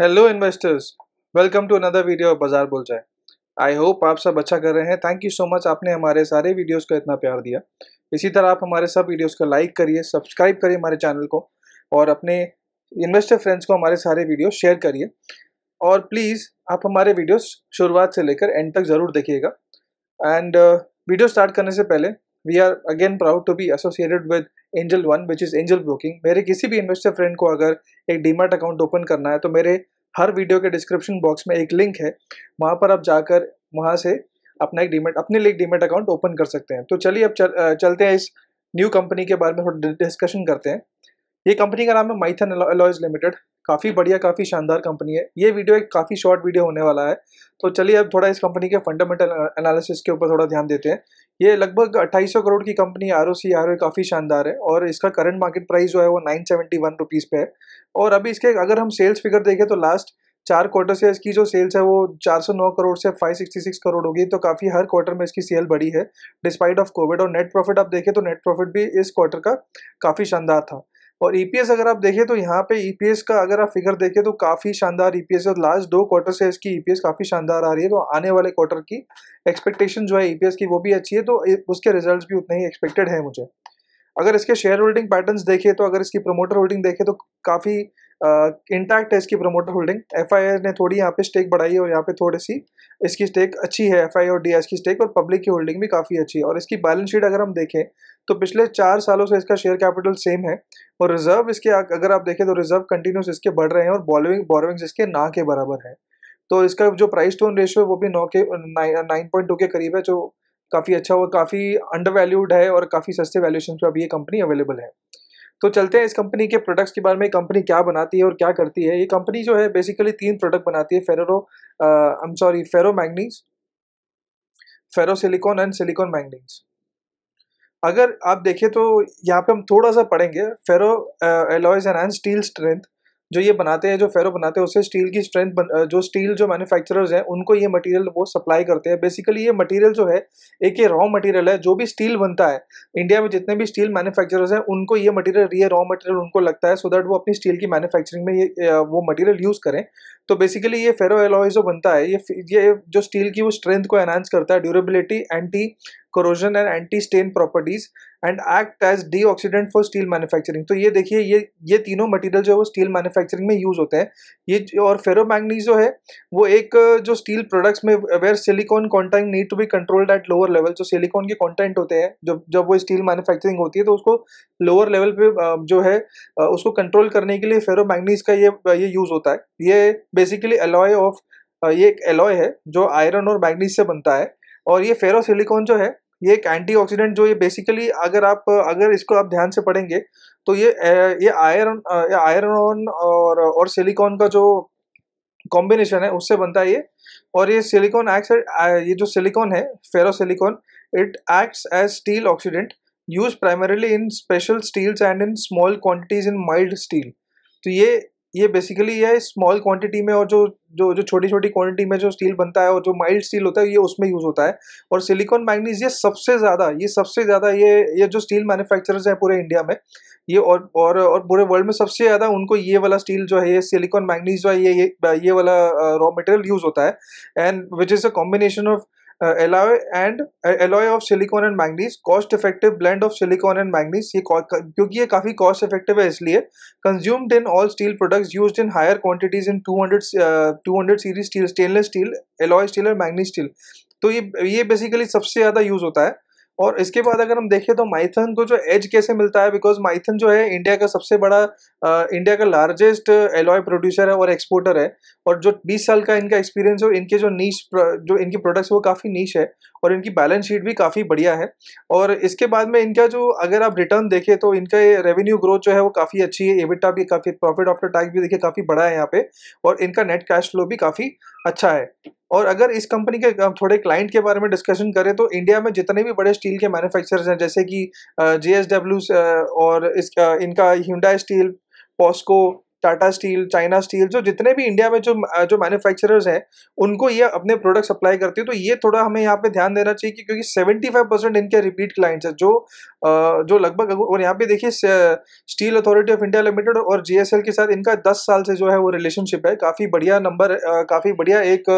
Hello investors welcome to another video बाजार बोल जाए आई होप आप सब अच्छा कर रहे हैं थैंक यू सो मच आपने हमारे सारे वीडियोस को इतना प्यार दिया इसी तरह आप हमारे सब वीडियोस को लाइक करिए सब्सक्राइब करिए हमारे चैनल को और अपने इन्वेस्टर फ्रेंड्स को हमारे सारे वीडियो शेयर करिए और प्लीज़ आप हमारे वीडियोज़ शुरुआत से लेकर एंड तक ज़रूर देखिएगा एंड वीडियो स्टार्ट करने से पहले we are again proud to be associated with Angel One which is Angel Broking मेरे किसी भी इन्वेस्टर फ्रेंड को अगर एक डीमेट अकाउंट ओपन करना है तो मेरे हर वीडियो के डिस्क्रिप्शन बॉक्स में एक लिंक है वहाँ पर आप जाकर वहाँ से अपना एक डीमेट अपने लिए डीमेट अकाउंट ओपन कर सकते हैं तो चलिए अब चल, चलते हैं इस न्यू कंपनी के बारे में थोड़ा डिस्कशन करते हैं ये कंपनी का नाम है माइथन एलॉयज लिमिटेड काफ़ी बढ़िया काफ़ी शानदार कंपनी है ये वीडियो एक काफ़ी शॉर्ट वीडियो होने वाला है तो चलिए अब थोड़ा इस कंपनी के फंडामेंटल एनालिसिस के ऊपर थोड़ा ध्यान देते हैं ये लगभग 2800 करोड़ की company R O C R O काफ़ी शानदार है और इसका करंट मार्केट प्राइस जो है वो नाइन सेवेंटी वन रुपीज़ पे है और अभी इसके अगर हम सेल्स फिगर देखें तो लास्ट चार क्वार्टर से इसकी जो सेल्स है वो 409 करोड़ से 566 करोड़ होगी तो काफ़ी हर क्वार्टर में इसकी सेल बढ़ी है डिस्पाइट ऑफ कोविड और नेट प्रॉफिट आप देखें तो नेट प्रॉफिट भी इस क्वार्टर का काफ़ी शानदार था और ईपीएस e अगर आप देखें तो यहाँ पे ईपीएस e का अगर आप फिगर देखें तो काफ़ी शानदार ईपीएस e है लास्ट दो क्वार्टर से इसकी ईपीएस काफ़ी शानदार आ रही है तो आने वाले क्वार्टर की एक्सपेक्टेशन जो है ईपीएस की वो भी अच्छी है तो उसके रिजल्ट भी उतने ही एक्सपेक्टेड है मुझे अगर इसके शेयर होल्डिंग पैटर्न देखें तो अगर इसकी प्रोमोटर होल्डिंग देखें तो काफ़ी इंटैक्ट है इसकी प्रमोटर होल्डिंग एफ ने थोड़ी यहाँ पे स्टेक बढ़ाई है और यहाँ पे थोड़ी सी इसकी स्टेक अच्छी है एफ और डी की स्टेक और पब्लिक की होल्डिंग भी काफ़ी अच्छी है और इसकी बैलेंस शीट अगर हम देखें तो पिछले चार सालों से इसका शेयर कैपिटल सेम है और रिजर्व इसके अगर आप देखें तो रिजर्व कंटिन्यूस इसके बढ़ रहे हैं और बॉलोविंग बॉरोइंग्स इसके ना के बराबर है तो इसका जो प्राइस टू रेशो है वो भी नौ के नाइन पॉइंट टू के करीब है जो काफ़ी अच्छा और काफ़ी अंडर वैल्यूड है और काफ़ी सस्ते वैल्यूशन पर अभी ये कंपनी अवेलेबल है तो चलते हैं इस कंपनी के प्रोडक्ट्स के बारे में कंपनी क्या बनाती है और क्या करती है ये कंपनी जो है बेसिकली तीन प्रोडक्ट बनाती है ferro I am sorry ferro manganese ferro silicon and silicon manganese अगर आप देखें तो यहाँ पे हम थोड़ा सा पढ़ेंगे ferro alloys and and steel strength जो ये बनाते हैं जो फेरो बनाते हैं उससे स्टील की स्ट्रेंथ बन, जो स्टील जो मैन्युफैक्चरर्स हैं उनको ये मटेरियल वो सप्लाई करते हैं बेसिकली ये मटेरियल जो है एक ये रॉ मटेरियल है जो भी स्टील बनता है इंडिया में जितने भी स्टील मैन्युफैक्चरर्स हैं उनको ये मटेरियल ये रॉ मटेरियल उनको लगता है सो so दैट वो अपनी स्टील की मैन्युफैक्चरिंग में ये वो मटेरियल यूज़ करें तो बेसिकली ये फेरो एलॉय जो बनता है ये ये जो स्टील की वो स्ट्रेंथ को एनहांस करता है durability anti corrosion and anti stain properties and act as deoxidant for steel manufacturing तो ये देखिए ये ये तीनों मटेरियल जो है वो स्टील मैन्युफैक्चरिंग में यूज होते हैं ये और फेरो जो है वो एक जो स्टील प्रोडक्ट्स में where silicon content need to be controlled at lower level जो सिलिकॉन के कॉन्टेंट होते हैं जब जब वो स्टील मैन्युफैक्चरिंग होती है तो उसको लोअर लेवल पे जो है उसको कंट्रोल करने के लिए फेरो मैग्नीज का ये ये यूज होता है ये बेसिकली एलॉय ऑफ ये एक एलॉय है जो आयरन और मैग्नीज से बनता है और ये फेरोसिलिकॉन जो है ये एक एंटीऑक्सीडेंट जो ये बेसिकली अगर आप अगर इसको आप ध्यान से पढ़ेंगे तो ये ये आयरन ये आयरन और और सिलिकॉन का जो कॉम्बिनेशन है उससे बनता है ये और ये सिलिकॉन एक्ट ये जो सिलिकॉन है ferrosilicon it acts as steel oxidant use primarily in special steels and in small quantities in mild steel तो ये ये बेसिकली ये स्मॉल क्वांटिटी में और जो जो जो छोटी छोटी क्वांटिटी में जो स्टील बनता है और जो माइल्ड स्टील होता है ये उसमें यूज़ होता है और सिलिकॉन मैग्नीज ये सबसे ज़्यादा ये सबसे ज़्यादा ये ये जो स्टील मैन्युफैक्चरर्स हैं पूरे इंडिया में ये और और और पूरे वर्ल्ड में सबसे ज़्यादा उनको ये वाला स्टील जो है ये सिलिकॉन मैग्नीज जो है ये ये, ये वाला रॉ मटेरियल यूज़ होता है and which is a combination of uh, alloy and uh, alloy of silicon and manganese cost effective blend of silicon and manganese ये क्योंकि ये काफ़ी cost effective है इसलिए consumed in all steel products used in higher quantities in 200 uh, 200 series steel stainless steel alloy steel और manganese steel तो ये ये basically सबसे ज़्यादा use होता है और इसके बाद अगर हम देखें तो माइथन को जो एज कैसे मिलता है बिकॉज माइथन जो है इंडिया का सबसे बड़ा आ, इंडिया का लार्जेस्ट एलॉय प्रोड्यूसर है और एक्सपोर्टर है और जो 20 साल का इनका एक्सपीरियंस है इनके जो नीच जो इनकी प्रोडक्ट्स वो काफ़ी नीच है और इनकी बैलेंस शीट भी काफ़ी बढ़िया है और इसके बाद में इनका जो अगर आप रिटर्न देखें तो इनका रेवेन्यू ग्रोथ जो है वो काफ़ी अच्छी है एविटा भी काफ़ी प्रॉफिट आफ्टर टैक्स भी देखिए काफ़ी बड़ा है यहाँ पर और इनका नेट कैश फ्लो भी काफ़ी अच्छा है और अगर इस कंपनी के थोड़े क्लाइंट के बारे में डिस्कशन करें तो इंडिया में जितने भी बड़े स्टील के मैन्युफैक्चरर्स हैं जैसे कि जे एस डब्ल्यू और इसका इनका हिंडा steel POSCO Tata Steel China steel जो जितने भी इंडिया में जो जो मैन्युफैक्चरर्स हैं उनको ये अपने प्रोडक्ट सप्लाई करती है तो ये थोड़ा हमें यहाँ पे ध्यान देना चाहिए कि क्योंकि सेवेंटी फाइव परसेंट इनके रिपीट क्लाइंट्स हैं जो जो लगभग और यहाँ पे देखिए Steel Authority of India Limited और जीएसएल के साथ इनका दस साल से जो है वो रिलेशनशिप है काफ़ी बढ़िया नंबर काफ़ी बढ़िया एक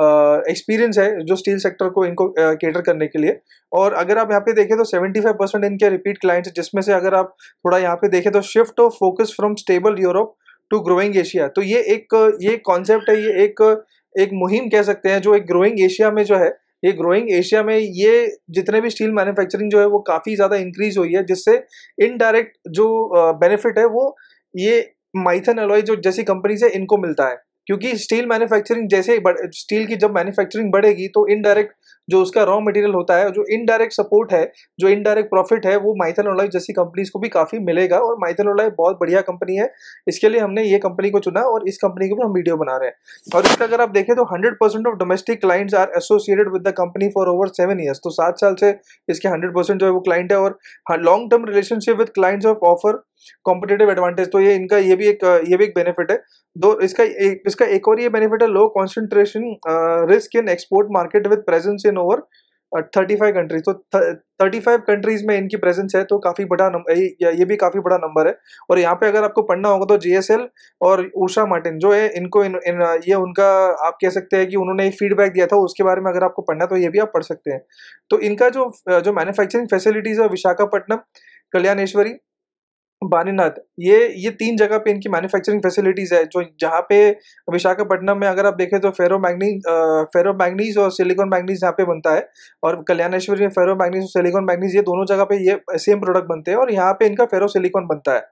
एक्सपीरियंस है जो स्टील सेक्टर को इनको केटर करने के लिए और अगर आप यहाँ पे देखें तो 75 परसेंट इनके रिपीट क्लाइंट्स जिसमें से अगर आप थोड़ा यहाँ पे देखें तो shift of focus from stable Europe to growing Asia तो ये एक ये कॉन्सेप्ट है ये एक एक मुहिम कह सकते हैं जो एक ग्रोइंग एशिया में जो है ये ग्रोइंग एशिया में ये जितने भी स्टील मैन्युफैक्चरिंग जो है वो काफ़ी ज़्यादा इंक्रीज हुई है जिससे इनडायरेक्ट जो बेनिफिट है वो ये माइथन अलॉय जो जैसी कंपनीज है इनको मिलता है क्योंकि स्टील मैन्युफैक्चरिंग जैसे स्टील की जब मैन्युफैक्चरिंग बढ़ेगी तो इनडायरेक्ट जो उसका रॉ मटेरियल होता है जो इनडायरेक्ट सपोर्ट है जो इनडायरेक्ट प्रॉफिट है वो माइथल ओलाइफ जैसी कंपनीज को भी काफ़ी मिलेगा और माइथल ओलाइफ बहुत बढ़िया कंपनी है इसके लिए हमने ये कंपनी को चुना और इस कंपनी के भी हम वीडियो बना रहे हैं और इसका अगर आप देखें तो hundred percent of domestic clients are associated with the company for over seven years तो सात साल से इसके हंड्रेड परसेंट जो है वो क्लाइंट है और long term relationship with clients of offer competitive advantage तो ये इनका ये भी एक ये भी एक बेनिफिट है दो इसका एक इसका एक और ये बेनिफिट है low concentration risk in export market with presence in over thirty five countries तो थर्टी फाइव कंट्रीज में इनकी प्रेजेंस है तो काफ़ी बड़ा नंबर ये भी काफ़ी बड़ा नंबर है और यहाँ पे अगर आपको पढ़ना होगा तो जीएसएल और उषा मार्टिन जो है इनको इन, इन ये उनका आप कह सकते हैं कि उन्होंने एक फीडबैक दिया था उसके बारे में अगर आपको पढ़ना है तो ये भी आप पढ़ सकते हैं तो इनका जो जो मैन्युफैक्चरिंग फैसिलिटीज़ है विशाखापट्टनम कल्याणेश्वरी बानीनाथ ये ये तीन जगह पे इनकी मैन्युफैक्चरिंग फैसिलिटीज़ है जो जहाँ पे विशाखापट्टनम में अगर आप देखें तो फेरो मैगनीज फेरो मैगनीज और सिलिकॉन मैगनीज यहाँ पे बनता है और कल्याणेश्वरी में फेरो मैगनीज और सिलिकॉन मैगनीज ये दोनों जगह पे ये सेम प्रोडक्ट बनते हैं और यहाँ पे इनका फेरो सिलिकॉन बनता है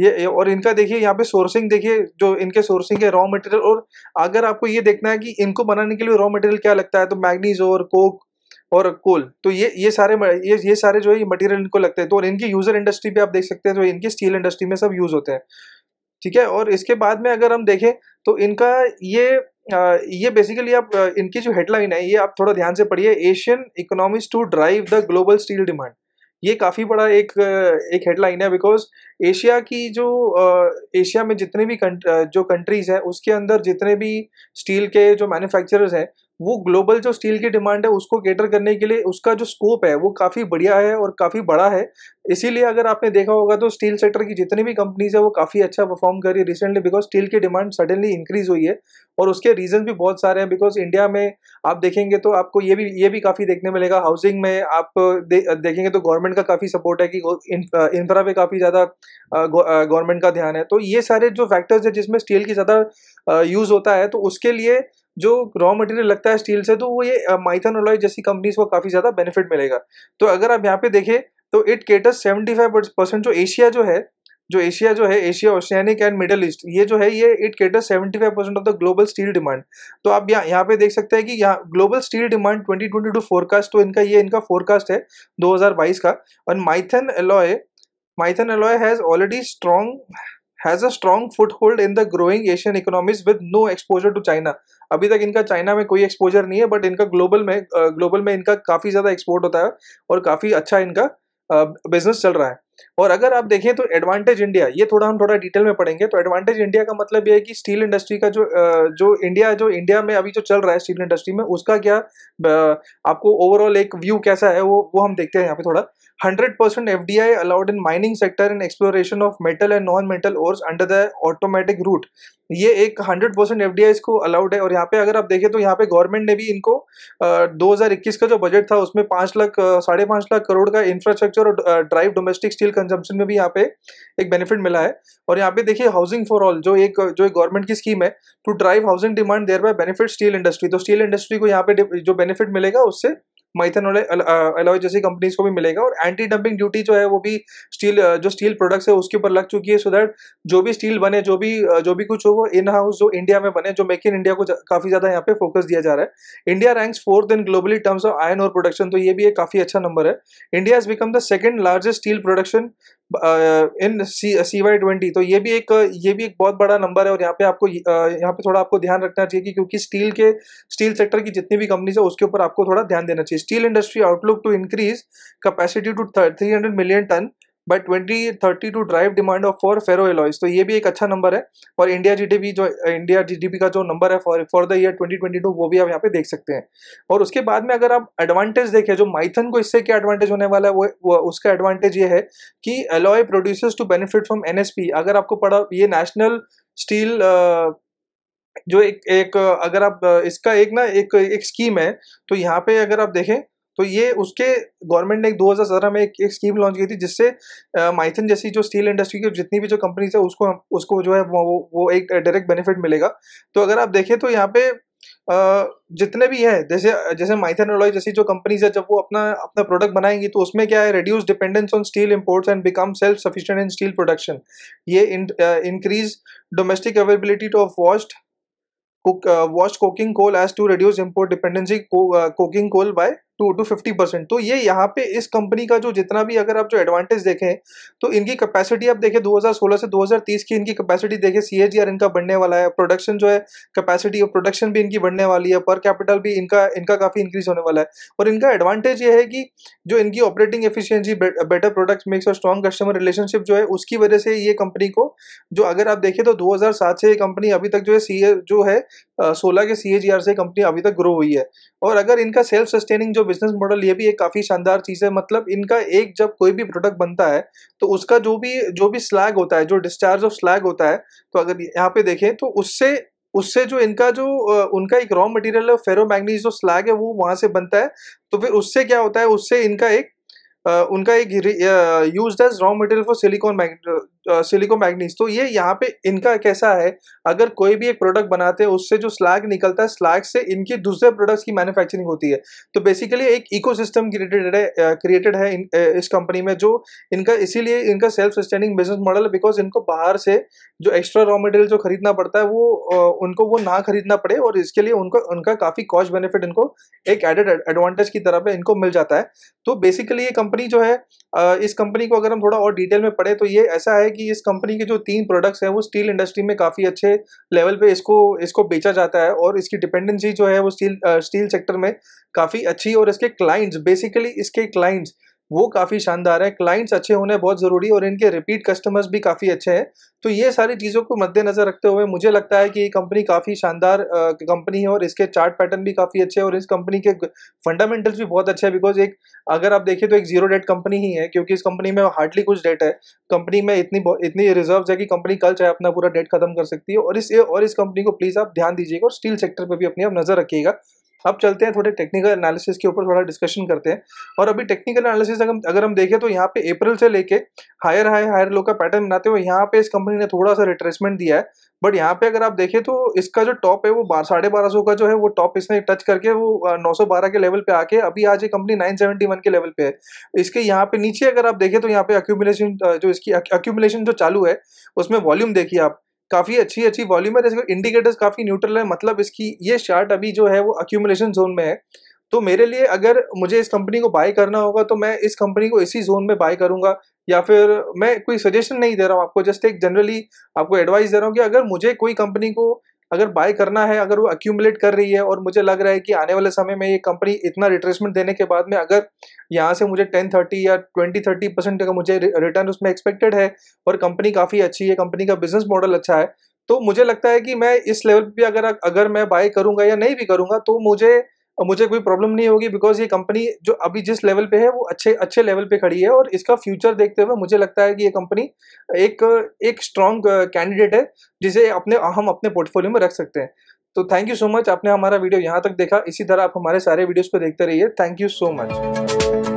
ये और इनका देखिए यहाँ पे सोर्सिंग देखिए जो इनके सोर्सिंग है रॉ मटेरियल और अगर आपको ये देखना है कि इनको बनाने के लिए रॉ मटेरियल क्या लगता है तो मैगनीज और कोक और कोल तो ये ये सारे ये ये सारे जो है ये मटेरियल इनको लगते हैं तो और इनकी यूज़र इंडस्ट्री भी आप देख सकते हैं तो इनकी स्टील इंडस्ट्री में सब यूज़ होते हैं ठीक है और इसके बाद में अगर हम देखें तो इनका ये आ, ये बेसिकली आप इनकी जो हेडलाइन है ये आप थोड़ा ध्यान से पढ़िए Asian economies to drive the global steel demand ये काफ़ी बड़ा एक एक हेडलाइन है बिकॉज एशिया की जो एशिया में जितने भी कंट्र, जो कंट्रीज़ हैं उसके अंदर जितने भी स्टील के जो मैन्युफैक्चरर्स हैं वो ग्लोबल जो स्टील की डिमांड है उसको केटर करने के लिए उसका जो स्कोप है वो काफ़ी बढ़िया है और काफ़ी बड़ा है इसीलिए अगर आपने देखा होगा तो स्टील सेक्टर की जितनी भी कंपनीज है वो काफ़ी अच्छा परफॉर्म कर रही है रिसेंटली बिकॉज स्टील की डिमांड सडनली इंक्रीज हुई है और उसके रीजन भी बहुत सारे हैं बिकॉज इंडिया में आप देखेंगे तो आपको ये भी ये भी काफ़ी देखने मिलेगा हाउसिंग में आप दे, देखेंगे तो गवर्नमेंट का काफ़ी सपोर्ट है कि इंफ्रा पे काफ़ी ज़्यादा गवर्नमेंट का ध्यान है तो ये सारे जो फैक्टर्स है जिसमें स्टील की ज़्यादा यूज़ होता है तो उसके लिए जो रॉ मटेरियल लगता है स्टील से तो वो ये माइथन अलॉय जैसी कंपनीज को काफ़ी ज़्यादा बेनिफिट मिलेगा तो अगर आप यहाँ पे देखें तो it caters seventy five percent जो एशिया जो है जो एशिया जो है Asia oceanic and Middle East ये जो है ये it caters seventy five percent of the global steel demand तो आप यहाँ यहाँ पे देख सकते हैं कि यहाँ global steel demand twenty twenty two forecast तो इनका ये इनका फोरकास्ट है बाईस का और Maithan alloy Maithan alloy has already strong has a strong hold in the growing Asian economies with no exposure to China अभी तक इनका चाइना में कोई एक्सपोजर नहीं है बट इनका ग्लोबल में ग्लोबल में इनका काफ़ी ज़्यादा एक्सपोर्ट होता है और काफ़ी अच्छा इनका बिजनेस चल रहा है और अगर आप देखें तो एडवांटेज इंडिया ये थोड़ा हम थोड़ा डिटेल में पढ़ेंगे तो एडवांटेज इंडिया का मतलब ये है कि स्टील इंडस्ट्री का जो जो इंडिया जो इंडिया में अभी जो चल रहा है स्टील इंडस्ट्री में उसका क्या आपको ओवरऑल एक व्यू कैसा है वो वो हम देखते हैं यहाँ पे थोड़ा 100% FDI allowed in mining sector in exploration of metal and non-metal ores under the automatic route. ये एक 100% परसेंट एफ इसको अलाउड है और यहाँ पे अगर आप देखें तो यहाँ पे गवर्नमेंट ने भी इनको आ, 2021 का जो बजट था उसमें पाँच लाख साढ़े पाँच लाख करोड़ का इंफ्रास्ट्रक्चर और ड्राइव डोमेस्टिक स्टील कंजम्पशन में भी यहाँ पे एक बेनिफिट मिला है और यहाँ पे देखिए हाउसिंग फॉर ऑल जो एक जो एक गवर्नमेंट की स्कीम है to drive housing demand thereby benefit steel industry तो स्टील इंडस्ट्री को यहाँ पे जो बेनिफिट मिलेगा उससे माइथन और जैसी कंपनीज को भी मिलेगा और एंटी डंपिंग ड्यूटी जो है वो भी स्टील जो स्टील प्रोडक्ट्स है उसके ऊपर लग चुकी है सो दैट जो भी स्टील बने जो भी जो भी कुछ हो वो इन हाउस जो इंडिया में बने जो मेक इन इंडिया को काफी ज़्यादा यहाँ पे फोकस दिया जा रहा है India ranks fourth in globally terms of iron ore production तो ये भी एक काफ़ी अच्छा नंबर है India has become the second largest steel production in C Y twenty तो ये भी एक ये भी एक बहुत बड़ा नंबर है और यहाँ पे आपको यहाँ पे थोड़ा आपको ध्यान रखना चाहिए कि क्योंकि स्टील के स्टील सेक्टर की जितनी भी कंपनीज है उसके ऊपर आपको थोड़ा ध्यान देना चाहिए steel industry outlook to increase capacity to three hundred million ton thirty to drive demand of for ferro ferroalloys तो ये भी एक अच्छा नंबर है और इंडिया जीडीपी जो इंडिया जीडीपी का जो नंबर है for for the year twenty twenty two वो भी आप यहाँ पे देख सकते हैं और उसके बाद में अगर आप एडवांटेज देखें जो माइथन को इससे क्या एडवांटेज होने वाला है वो, वो उसका एडवांटेज ये है कि alloy producers to benefit from P अगर आपको पढ़ा ये नेशनल स्टील जो एक एक अगर आप इसका एक ना एक एक स्कीम है तो यहाँ पे अगर आप देखें तो ये उसके गवर्नमेंट ने एक 2017 में एक, एक स्कीम लॉन्च की थी जिससे माइथन जैसी जो स्टील इंडस्ट्री की जितनी भी जो कंपनीज है उसको उसको जो है वो वो एक डायरेक्ट बेनिफिट मिलेगा तो अगर आप देखें तो यहाँ पे जितने भी हैं जैसे जैसे माइथन अलॉय जैसी जो कंपनीज है जब वो अपना अपना प्रोडक्ट बनाएंगी तो उसमें क्या है reduce dependence on steel imports and become self sufficient in steel production ये increase domestic availability to of washed washed coking coal as to reduce import dependency coking coal by to to fifty percent तो ये यहाँ पे इस company का जो जितना भी अगर आप जो एडवांटेज देखें तो इनकी कैपेसिटी आप देखें 2016 से 2030 की इनकी कैपेसिटी देखें सी इनका बढ़ने वाला है प्रोडक्शन जो है कैपेसिटी और प्रोडक्शन भी इनकी बढ़ने वाली है पर कैपिटल भी इनका इनका काफ़ी इंक्रीज होने वाला है और इनका एडवांटेज ये है कि जो इनकी operating efficiency better product mix और स्ट्रॉन्ग कस्टमर रिलेशनशिप जो है उसकी वजह से ये कंपनी को जो अगर आप देखें तो दो से ये कंपनी अभी तक जो है सी जो है सोलह के सी e से कंपनी अभी तक ग्रो हुई है और अगर इनका सेल्फ सस्टेनिंग जो बिजनेस मॉडल ये भी एक काफ़ी शानदार चीज़ है मतलब इनका एक जब कोई भी प्रोडक्ट बनता है तो उसका जो भी जो भी स्लैग होता है जो डिस्चार्ज ऑफ स्लैग होता है तो अगर यहाँ पे देखें तो उससे उससे जो इनका जो उनका एक रॉ मटेरियल है फेरो मैग्नीज जो स्लैग है वो वहाँ से बनता है तो फिर उससे क्या होता है उससे इनका एक उनका एक use as raw material for silicon silico manganese तो ये यहाँ पे इनका कैसा है अगर कोई भी एक प्रोडक्ट बनाते हैं उससे जो स्लैग निकलता है स्लैग से इनके दूसरे प्रोडक्ट्स की मैन्युफैक्चरिंग होती है तो बेसिकली एक इकोसिस्टम क्रिएटेड है क्रिएटेड है इन, इस कंपनी में जो इनका इसीलिए इनका सेल्फ सस्टेनिंग बिजनेस मॉडल है बिकॉज इनको बाहर से जो एक्स्ट्रा रॉ मटेरियल जो खरीदना पड़ता है वो उनको वो ना खरीदना पड़े और इसके लिए उनको उनका काफ़ी कॉस्ट बेनिफिट इनको एक एडेड एडवांटेज की तरह पे इनको मिल जाता है तो बेसिकली ये कंपनी जो है इस कंपनी को अगर हम थोड़ा और डिटेल में पढ़े तो ये ऐसा है है कि इस कंपनी के जो तीन प्रोडक्ट्स हैं वो स्टील इंडस्ट्री में काफ़ी अच्छे लेवल पे इसको इसको बेचा जाता है और इसकी डिपेंडेंसी जो है वो स्टील स्टील सेक्टर में काफ़ी अच्छी और इसके क्लाइंट्स बेसिकली इसके क्लाइंट्स वो काफ़ी शानदार है क्लाइंट्स अच्छे होने बहुत ज़रूरी और इनके रिपीट कस्टमर्स भी काफ़ी अच्छे हैं तो ये सारी चीज़ों को मद्देनज़र रखते हुए मुझे लगता है कि ये कंपनी काफ़ी शानदार कंपनी है और इसके चार्ट पैटर्न भी काफ़ी अच्छे हैं और इस कंपनी के फंडामेंटल्स भी बहुत अच्छे हैं बिकॉज एक अगर आप देखें तो एक जीरो डेट कंपनी ही है क्योंकि इस कंपनी में हार्डली कुछ डेट है कंपनी में इतनी इतनी रिजर्व है कि कंपनी कल चाहे अपना पूरा डेट खत्म कर सकती है और इस और इस कंपनी को प्लीज़ आप ध्यान दीजिएगा और स्टील सेक्टर पर भी अपनी आप नज़र रखिएगा अब चलते हैं थोड़े टेक्निकल एनालिसिस के ऊपर थोड़ा डिस्कशन करते हैं और अभी टेक्निकल एनालिसिस अगर अगर हम देखें तो यहाँ पे अप्रैल से लेके हायर हाई हायर लो का पैटर्न बनाते हुए यहाँ पे इस कंपनी ने थोड़ा सा रिट्रेसमेंट दिया है बट यहाँ पे अगर आप देखें तो इसका जो टॉप है वो बार साढ़े बारह सौ का जो है वो टॉप इसने टच करके वो नौ सौ बारह के लेवल पे आके अभी आज ये कंपनी नाइन सेवेंटी वन के लेवल पे है इसके यहाँ पे नीचे अगर आप देखें तो यहाँ पे अक्यूमुलेशन जो इसकी अक्यूमुलेशन जो चालू है उसमें वॉल्यूम देखिए आप काफ़ी अच्छी अच्छी वॉल्यूम है जैसे इंडिकेटर्स काफ़ी न्यूट्रल है मतलब इसकी ये शार्ट अभी जो है वो अक्यूमुलेशन जोन में है तो मेरे लिए अगर मुझे इस कंपनी को बाय करना होगा तो मैं इस कंपनी को इसी जोन में बाय करूंगा या फिर मैं कोई सजेशन नहीं दे रहा हूँ आपको जस्ट एक जनरली आपको एडवाइस दे रहा हूँ कि अगर मुझे कोई कंपनी को अगर बाय करना है अगर वो अक्यूमुलेट कर रही है और मुझे लग रहा है कि आने वाले समय में ये कंपनी इतना रिट्रेसमेंट देने के बाद में अगर यहाँ से मुझे टेन थर्टी या ट्वेंटी थर्टी परसेंट का मुझे रिटर्न उसमें एक्सपेक्टेड है और कंपनी काफ़ी अच्छी है कंपनी का बिजनेस मॉडल अच्छा है तो मुझे लगता है कि मैं इस लेवल पे अगर अगर मैं बाय करूंगा या नहीं भी करूंगा तो मुझे और मुझे कोई प्रॉब्लम नहीं होगी बिकॉज ये कंपनी जो अभी जिस लेवल पे है वो अच्छे अच्छे लेवल पे खड़ी है और इसका फ्यूचर देखते हुए मुझे लगता है कि ये कंपनी एक एक स्ट्रॉन्ग कैंडिडेट uh, है जिसे अपने हम अपने पोर्टफोलियो में रख सकते हैं तो थैंक यू सो मच आपने हमारा वीडियो यहाँ तक देखा इसी तरह आप हमारे सारे वीडियोज़ को देखते रहिए थैंक यू सो मच